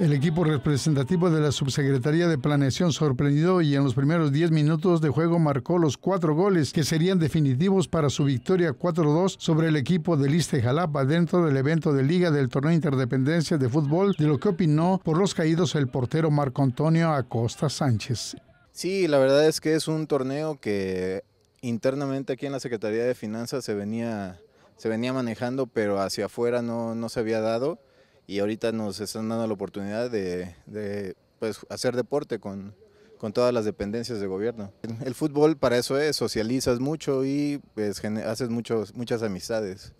El equipo representativo de la Subsecretaría de Planeación sorprendió y en los primeros 10 minutos de juego marcó los cuatro goles que serían definitivos para su victoria 4-2 sobre el equipo de Liste Jalapa dentro del evento de liga del torneo Interdependencia de Fútbol, de lo que opinó por los caídos el portero Marco Antonio Acosta Sánchez. Sí, la verdad es que es un torneo que internamente aquí en la Secretaría de Finanzas se venía, se venía manejando, pero hacia afuera no, no se había dado y ahorita nos están dando la oportunidad de, pues, hacer deporte con, todas las dependencias de gobierno. El fútbol para eso es, socializas mucho y pues, haces muchos, muchas amistades.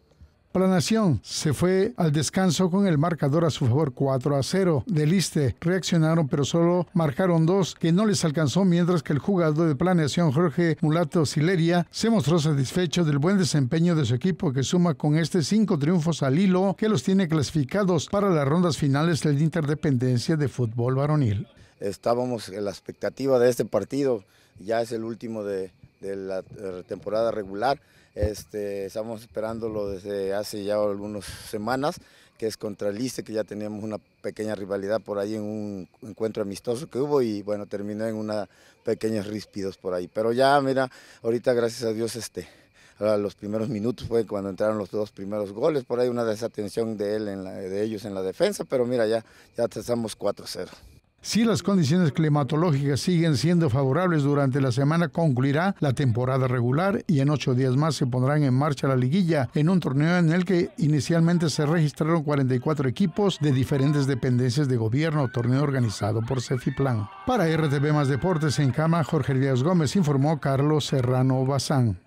Planación se fue al descanso con el marcador a su favor 4 a 0. Del Iste reaccionaron pero solo marcaron dos que no les alcanzó mientras que el jugador de Planeación Jorge Mulato Sileria se mostró satisfecho del buen desempeño de su equipo que suma con este cinco triunfos al hilo que los tiene clasificados para las rondas finales del Interdependencia de Fútbol Varonil. Estábamos en la expectativa de este partido, ya es el último de, de la temporada regular. Este, estamos esperándolo desde hace ya algunas semanas, que es contra el Lice, que ya teníamos una pequeña rivalidad por ahí en un encuentro amistoso que hubo y bueno, terminó en una pequeñas ríspidos por ahí. Pero ya, mira, ahorita gracias a Dios este, los primeros minutos fue cuando entraron los dos primeros goles, por ahí una desatención de él en la, de ellos en la defensa, pero mira, ya, ya estamos 4-0. Si las condiciones climatológicas siguen siendo favorables durante la semana, concluirá la temporada regular y en ocho días más se pondrán en marcha la liguilla en un torneo en el que inicialmente se registraron 44 equipos de diferentes dependencias de gobierno, torneo organizado por Cefiplan. Para RTV Más Deportes en Cama, Jorge Díaz Gómez informó Carlos Serrano Bazán.